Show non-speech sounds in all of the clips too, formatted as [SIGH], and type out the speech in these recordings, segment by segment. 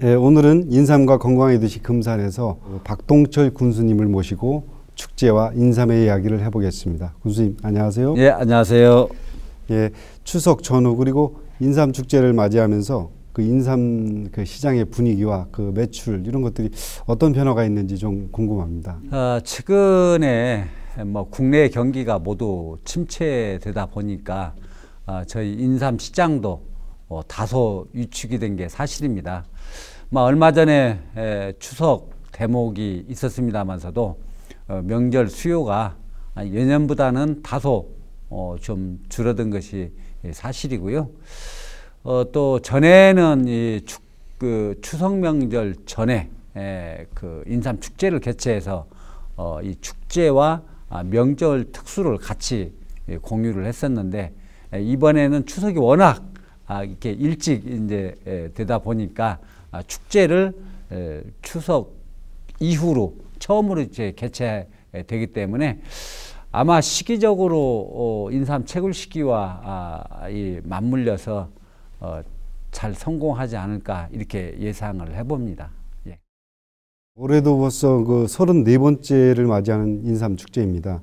예, 오늘은 인삼과 건강의 듯시 금산에서 박동철 군수님을 모시고 축제와 인삼의 이야기를 해보겠습니다. 군수님 안녕하세요. 예, 안녕하세요. 예, 추석 전후 그리고 인삼 축제를 맞이하면서 그 인삼 그 시장의 분위기와 그 매출 이런 것들이 어떤 변화가 있는지 좀 궁금합니다. 아, 최근에 뭐 국내 경기가 모두 침체되다 보니까 아, 저희 인삼 시장도 어, 다소 유축이 된 게 사실입니다. 막 뭐 얼마 전에 에, 추석 대목이 있었습니다만서도 어, 명절 수요가 예년보다는 다소 어, 좀 줄어든 것이 예, 사실이고요. 어, 또 전에는 이 축, 그 추석 명절 전에 에, 그 인삼 축제를 개최해서 어, 이 축제와 아, 명절 특수를 같이 예, 공유를 했었는데 에, 이번에는 추석이 워낙 아, 이렇게 일찍 이제 에, 예, 되다 보니까 아, 축제를 에, 예, 추석 이후로 처음으로 이제 개최되기 때문에 아마 시기적으로 어, 인삼 채굴 시기와 아, 이 맞물려서 어, 잘 성공하지 않을까 이렇게 예상을 해봅니다. 예. 올해도 벌써 그 34번째를 맞이하는 인삼 축제입니다.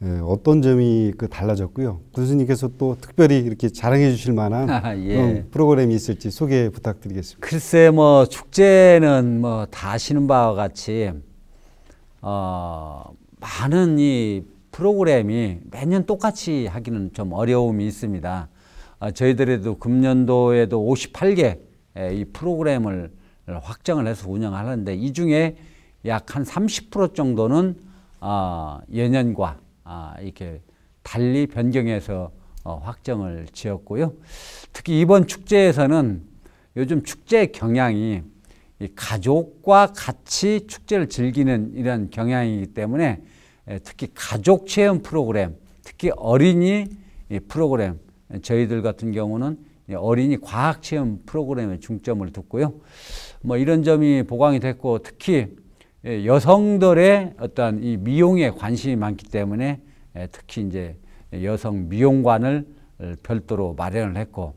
예, 어떤 점이 그 달라졌고요. 교수님께서 또 특별히 이렇게 자랑해 주실 만한 [LAUGHS] 아, 예. 어, 프로그램이 있을지 소개 부탁드리겠습니다. 글쎄 뭐 축제는 뭐 다 아시는 바와 같이 어, 많은 이 프로그램이 매년 똑같이 하기는 좀 어려움이 있습니다. 어, 저희들에도 금년도에도 58개 예, 이 프로그램을 확정을 해서 운영하는데 이 중에 약 한 30% 정도는 어, 아, 예년과 아, 이렇게 달리 변경해서 어, 확정을 지었고요. 특히 이번 축제에서는 요즘 축제 경향이 가족과 같이 축제를 즐기는 이런 경향이기 때문에 예, 특히 가족 체험 프로그램, 특히 어린이 프로그램, 저희들 같은 경우는 어린이 과학 체험 프로그램에 중점을 뒀고요. 뭐 이런 점이 보강이 됐고 특히 예, 여성들의 어떤 이 미용에 관심이 많기 때문에 예, 특히 이제 여성 미용관을 별도로 마련을 했고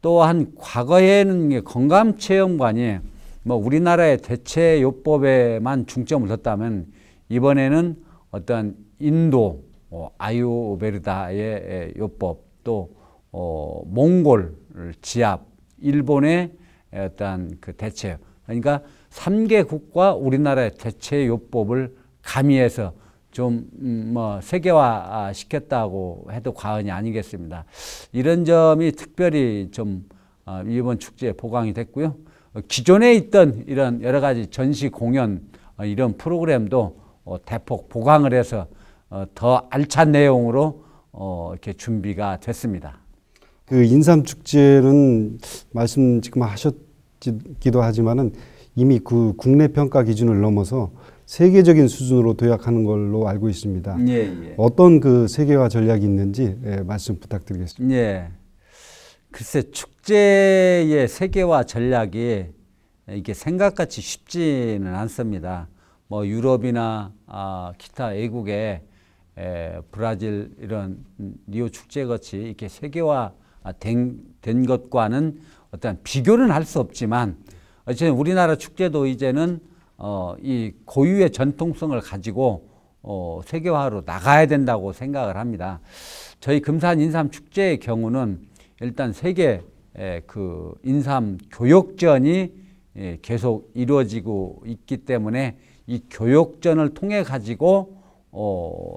또한 과거에는 건강체험관이 뭐 우리나라의 대체 요법에만 중점을 뒀다면 이번에는 어떤 인도 뭐 아유베르다의 예, 요법 또 어, 몽골 지압 일본의 어떤그 대체 그러니까 삼개국과 우리나라의 대체 요법을 가미해서 좀뭐 음, 세계화 시켰다고 해도 과언이 아니겠습니다. 이런 점이 특별히 좀 어, 이번 축제에 보강이 됐고요. 기존에 있던 이런 여러 가지 전시 공연 어, 이런 프로그램도 어, 대폭 보강을 해서 더 알찬 내용으로 이렇게 준비가 됐습니다. 그 인삼 축제는 말씀 지금 하셨기도 하지만은 이미 그 국내 평가 기준을 넘어서 세계적인 수준으로 도약하는 걸로 알고 있습니다. 예, 예. 어떤 그 세계화 전략이 있는지 예, 말씀 부탁드리겠습니다. 예. 글쎄 축제의 세계화 전략이 이게 생각같이 쉽지는 않습니다. 뭐 유럽이나 아, 기타 외국의 에, 예, 브라질 이런 리오 축제 같이 이렇게 세계화 된, 된 것과는 어떤 비교는 할 수 없지만 어쨌든 우리나라 축제도 이제는 어, 이 고유의 전통성을 가지고 어, 세계화로 나가야 된다고 생각을 합니다. 저희 금산 인삼 축제의 경우는 일단 세계 그 인삼 교역전이 예, 계속 이루어지고 있기 때문에 이 교역전을 통해 가지고 어,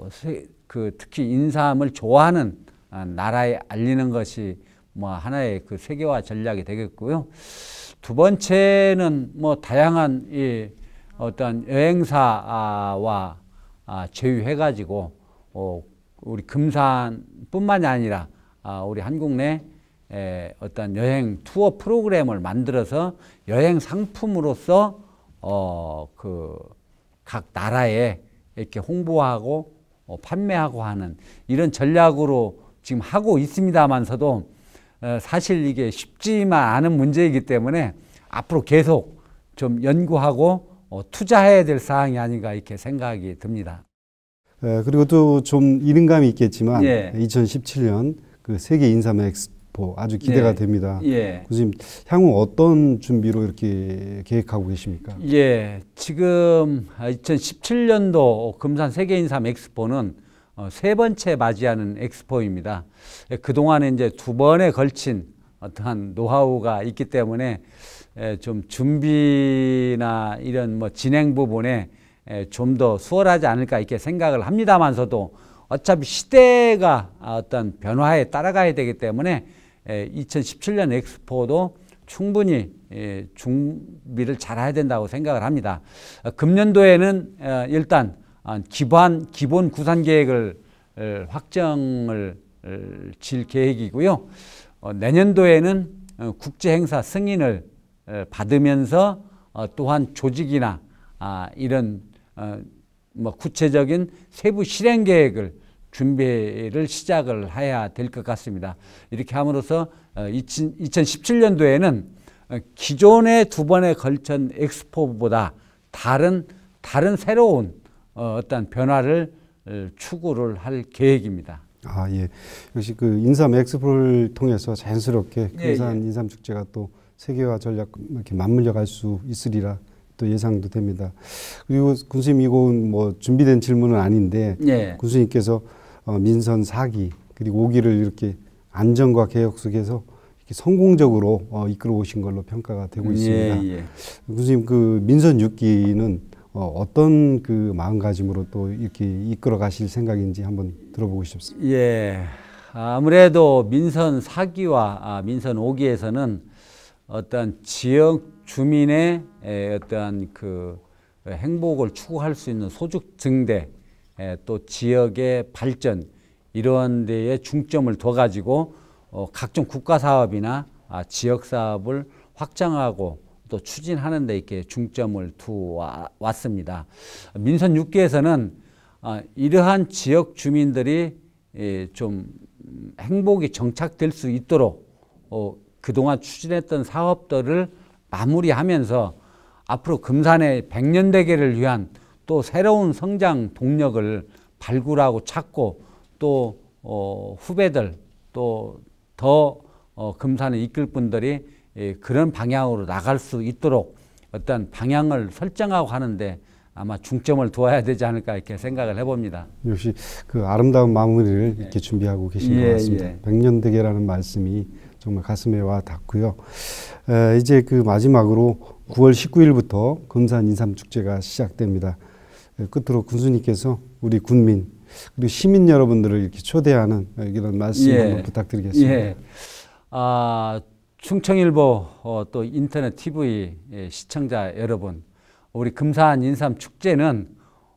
그 특히 인삼을 좋아하는 아, 나라에 알리는 것이 뭐 하나의 그 세계화 전략이 되겠고요. 두 번째는 뭐 다양한 이 어떤 여행사와 아, 제휴해가지고 어, 우리 금산뿐만이 아니라 아, 우리 한국 내 어떤 여행 투어 프로그램을 만들어서 여행 상품으로서 어그 각 나라에 이렇게 홍보하고 어, 판매하고 하는 이런 전략으로 지금 하고 있습니다만서도 어, 사실 이게 쉽지만 않은 문제이기 때문에 앞으로 계속 좀 연구하고 어, 투자해야 될 사항이 아닌가 이렇게 생각이 듭니다. 예, 그리고 또 좀 이른감이 있겠지만 예. 2017년 그 세계 인삼 엑스포 아주 기대가 예. 됩니다. 예. 교수 향후 어떤 준비로 이렇게 계획하고 계십니까? 예, 지금 2017년도 금산 세계 인삼 엑스포는 어, 세 번째 맞이하는 엑스포입니다. 예, 그 동안에 이제 두 번에 걸친 어떠한 노하우가 있기 때문에 좀 준비나 이런 뭐 진행 부분에 좀 더 수월하지 않을까 이렇게 생각을 합니다만서도 어차피 시대가 아, 어떤 변화에 따라가야 되기 때문에 2017년 엑스포도 충분히 준비를 잘해야 된다고 생각을 합니다. 어, 금년도에는 어, 일단 어, 기반 기본 구산 계획을 확정을 질 계획이고요. 어, 내년도에는 어, 국제행사 승인을 어, 받으면서 또한 조직이나 아, 이런 뭐 구체적인 세부 실행 계획을 준비를 시작을 해야 될 것 같습니다. 이렇게 함으로써 2017년도에는 기존의 두 번에 걸친 엑스포보다 다른 다른 새로운 어떤 변화를 추구를 할 계획입니다. 아 예. 역시 그 인삼 엑스포를 통해서 자연스럽게 금산 예, 예. 인삼 축제가 또 세계화 전략 이렇게 맞물려 갈 수 있으리라 또 예상도 됩니다. 그리고 군수님 이건 뭐 준비된 질문은 아닌데 예. 군수님께서 어, 민선 4기 그리고 5기를 이렇게 안정과 개혁 속에서 이렇게 성공적으로 어, 이끌어 오신 걸로 평가가 되고 음, 예, 있습니다. 예, 군수님 그 민선 6기는 어, 어떤 그 마음가짐으로 또 이렇게 이끌어 가실 생각인지 한번 들어보고 싶습니다. 예. 아무래도 민선 4기와 아, 민선 5기에서는 어떤 지역 주민의 어떤 그 행복을 추구할 수 있는 소득 증대 또 지역의 발전 이러 데에 중점을 둬 가지고 어, 각종 국가 사업이나 아, 지역 사업을 확장하고 또 추진하는 데 이렇게 중점을 두 왔습니다. 민선 6기에서는 아, 이러한 지역 주민들이 예, 좀 행복이 정착될 수 있도록 어, 그동안 추진했던 사업들을 마무리하면서 앞으로 금산의 백년대계를 위한 또 새로운 성장 동력을 발굴하고 찾고 또 어, 후배들 또더 어, 금산을 이끌 분들이 예, 그런 방향으로 나갈 수 있도록 어떤 방향을 설정하고 하는데 아마 중점을 두어야 되지 않을까 이렇게 생각을 해봅니다. 역시 그 아름다운 마무리를 예. 이렇게 준비하고 계신 예, 것 같습니다. 예. 백년대계라는 말씀이 정말 가슴에 와 닿고요. 에, 이제 그 마지막으로 9월 19일부터 금산 인삼축제가 시작됩니다. 에, 끝으로 군수님께서 우리 군민 그리고 시민 여러분들을 이렇게 초대하는 이런 말씀 예. 한번 부탁드리겠습니다. 예. 아, 충청일보 어, 또 인터넷 TV 예, 시청자 여러분 우리 금산 인삼 축제는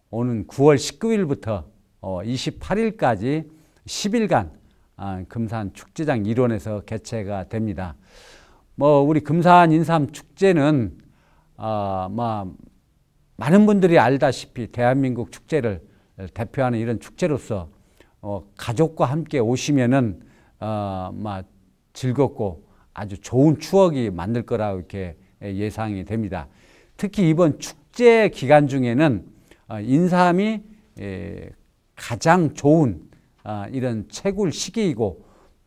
오는 9월 19일부터 28일까지 어, 10일간 아, 금산 축제장 일원에서 개최가 됩니다. 뭐 우리 금산 인삼 축제는 아마 많은 분들이 알다시피 대한민국 축제를 대표하는 이런 축제로서 어, 가족과 함께 오시면은 막 어, 즐겁고 아주 좋은 추억이 만들 거라고 이렇게 예, 예상이 됩니다. 특히 이번 축제 기간 중에는 아, 인삼이 예, 가장 좋은 아, 이런 채굴 시기이고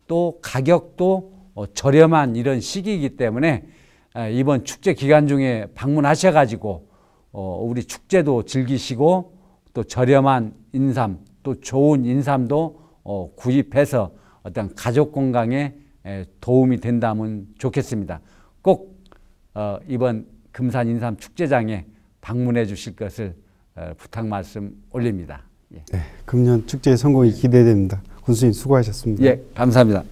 또 가격도 어, 저렴한 이런 시기이기 때문에 아, 이번 축제 기간 중에 방문하셔가지고 어, 우리 축제도 즐기시고 또 저렴한 인삼 또 좋은 인삼도 어, 구입해서 어떤 가족 건강에 도움이 된다면 좋겠습니다. 꼭 이번 금산 인삼 축제장에 방문해 주실 것을 어, 부탁 말씀 올립니다. 예. 네, 금년 축제의 성공이 기대됩니다. 군수님 수고하셨습니다. 예, 감사합니다.